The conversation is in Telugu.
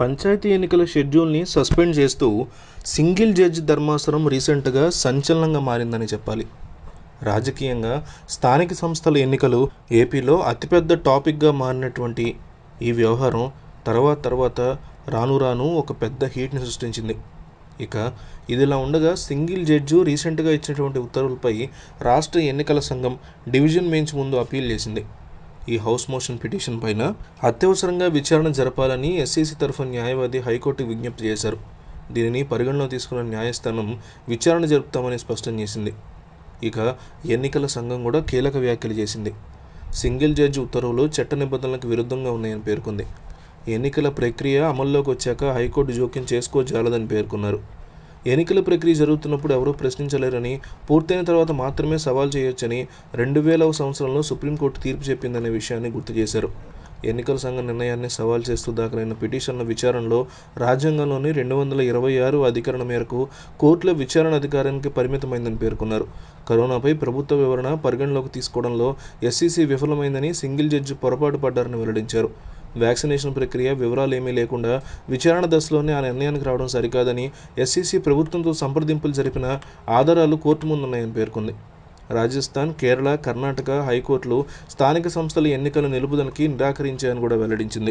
పంచాయతీ ఎన్నికల షెడ్యూల్ని సస్పెండ్ చేస్తూ సింగిల్ జడ్జ్ ధర్మాసనం రీసెంట్గా సంచలనంగా మారిందని చెప్పాలి రాజకీయంగా స్థానిక సంస్థల ఎన్నికలు ఏపీలో అతిపెద్ద టాపిక్గా మారినటువంటి ఈ వ్యవహారం తర్వాత తర్వాత రాను రాను ఒక పెద్ద హీట్ని సృష్టించింది ఇక ఇదిలా ఉండగా సింగిల్ జడ్జు రీసెంట్గా ఇచ్చినటువంటి ఉత్తర్వులపై రాష్ట్ర ఎన్నికల సంఘం డివిజన్ బెంచ్ ముందు అపీల్ చేసింది ఈ హౌస్ మోషన్ పిటిషన్ పైన అత్యవసరంగా విచారణ జరపాలని ఎస్సీసీ తరఫు న్యాయవాది హైకోర్టు విజ్ఞప్తి చేశారు దీనిని పరిగణలో తీసుకున్న న్యాయస్థానం విచారణ జరుపుతామని స్పష్టం చేసింది ఇక ఎన్నికల సంఘం కూడా కీలక వ్యాఖ్యలు చేసింది సింగిల్ జడ్జి ఉత్తర్వులు చట్ట నిబంధనలకు విరుద్ధంగా ఉన్నాయని పేర్కొంది ఎన్నికల ప్రక్రియ అమల్లోకి వచ్చాక హైకోర్టు జోక్యం చేసుకోజాలదని పేర్కొన్నారు ఎన్నికల ప్రక్రియ జరుగుతున్నప్పుడు ఎవరూ ప్రశ్నించలేరని పూర్తయిన తర్వాత మాత్రమే సవాల్ చేయొచ్చని రెండు వేలవ సంవత్సరంలో సుప్రీంకోర్టు తీర్పు చెప్పిందనే విషయాన్ని గుర్తు చేశారు ఎన్నికల సంఘ నిర్ణయాన్ని సవాల్ చేస్తూ దాఖలైన పిటిషన్ల విచారణలో రాజ్యాంగంలోని రెండు వందల ఇరవై ఆరు అధికరణ మేరకు కోర్టుల విచారణ అధికారానికి పరిమితమైందని పేర్కొన్నారు కరోనాపై ప్రభుత్వ వివరణ పరిగణలోకి తీసుకోవడంలో ఎస్సీసీ విఫలమైందని సింగిల్ జడ్జి పొరపాటు పడ్డారని వెల్లడించారు వ్యాక్సినేషన్ ప్రక్రియ వివరాలు ఏమీ లేకుండా విచారణ దశలోనే ఆ నిర్ణయానికి రావడం సరికాదని ఎస్సీసీ ప్రభుత్వంతో సంప్రదింపులు జరిపిన ఆధారాలు కోర్టు ముందున్నాయని పేర్కొంది రాజస్థాన్ కేరళ కర్ణాటక హైకోర్టులు స్థానిక సంస్థల ఎన్నికల నిలుపుదలకి నిరాకరించాయని కూడా వెల్లడించింది